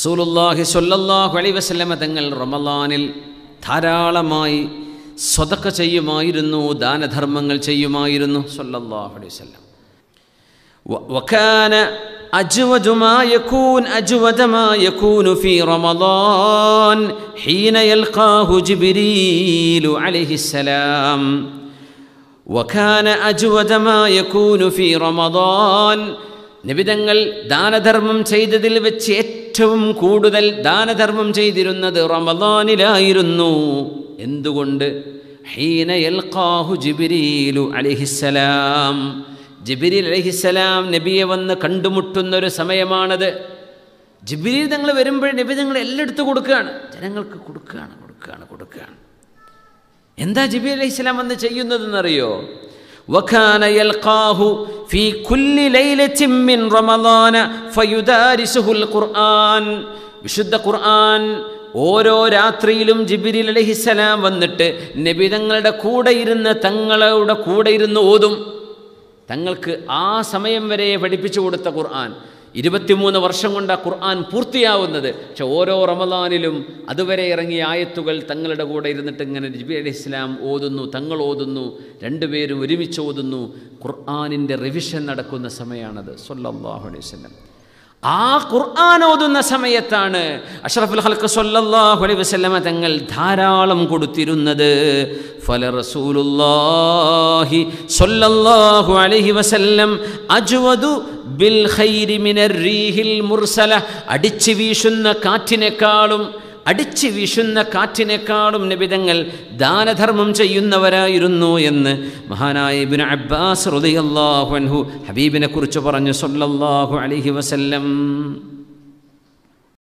رسول الله صلى الله عليه وسلم تنقل رمضان الثارة على ماي صدقة شيء ما يرنو دان الدharma تنقل شيء ما يرنو صلى الله عليه وسلم وكان أجود ما يكون أجود ما يكون في رمضان حين يلقاه جبريل عليه السلام وكان أجود ما يكون في رمضان نبي دانا دارمم سيدة دلبت ഏറ്റവും കൂടുതൽ ദാനധർമ്മം ചെയ്തിരുന്നത് റമദാനിലായിരുന്നു എന്തുകൊണ്ട് ഹീന എൽഖാഹു ജിബിരിലു നബിയെ വന്ന് കണ്ടുമുട്ടുന്നൊരു സമയമാണത് ജിബിരി തങ്ങൾ വരുമ്പോൾ നബി തങ്ങൾ എല്ലാം എടുത്തു കൊടുക്കുകയാണ് ജനങ്ങൾക്ക് കൊടുക്കുകയാണ് കൊടുക്കുകയാണ് കൊടുക്കുകയാണ് എന്താ ജിബിരി അലൈഹി വന്ന് ചെയ്യുന്നതെന്നറിയോ യൽഖാഹു في كل ലൈലത്തിൻ من رمضان ഫയുദാരിസുഹുൽ ഖുർആൻ വിശുദ്ധ ഖുർആൻ ഓരോ രാത്രിയിലും ജിബിരി അലഹിസലാം വന്നിട്ട് നബി തങ്ങളുടെ കൂടെ ഇരുന്ന് തങ്ങളുടെ കൂടെ ഇരുന്ന് ഓതും തങ്ങൾക്ക് ആ സമയം വരെ പഠിപ്പിച്ചു കൊടുത്ത ഖുർആൻ ഇരുപത്തിമൂന്ന് വർഷം കൊണ്ട് ഖുർആൻ പൂർത്തിയാവുന്നത് പക്ഷെ ഓരോ റമദാനിലും അതുവരെ ഇറങ്ങിയ ആയത്തുകൾ തങ്ങളുടെ കൂടെ ഇരുന്നിട്ട് ഇങ്ങനെ നബി അലി ഇസ്ലാം ഓതുന്നു തങ്ങൾ ഓതുന്നു രണ്ടുപേരും ഒരുമിച്ച് ഓതുന്നു ഖുർആാനിൻ്റെ റിവിഷൻ നടക്കുന്ന സമയമാണത് സൊല്ലാഹു അലൈഹി വസ്ലം ആ ഖുർആൻ ഓതുന്ന സമയത്താണ് അഷ്റഫുൽ ഹൽക്ക് സ്വല്ലല്ലാഹു അലൈഹി വസല്ലമ തങ്ങൾ ധാരാളം കൊടുത്തിരുന്നത് ഫല റസൂലുല്ലാഹി സ്വല്ലല്ലാഹു അലൈഹി വസല്ലം അജ്വദു ബിൽ ഖൈരി മിനർ റീഹിൽ മുർസല അടിച്ചു വീശുന്ന കാറ്റിനേക്കാളും അടിച്ചു വീശുന്ന കാറ്റിനേക്കാളും നിബിതങ്ങൾ ദാനധർമ്മം ചെയ്യുന്നവരായിരുന്നു എന്ന് മഹാനായ ഇബിൻ അബ്ബാസ് റതിയല്ലാഹു അൻഹു ഹബീബിനെ കുറിച്ച് പറഞ്ഞു സൊല്ലാഹു അലിഹി വസല്ലം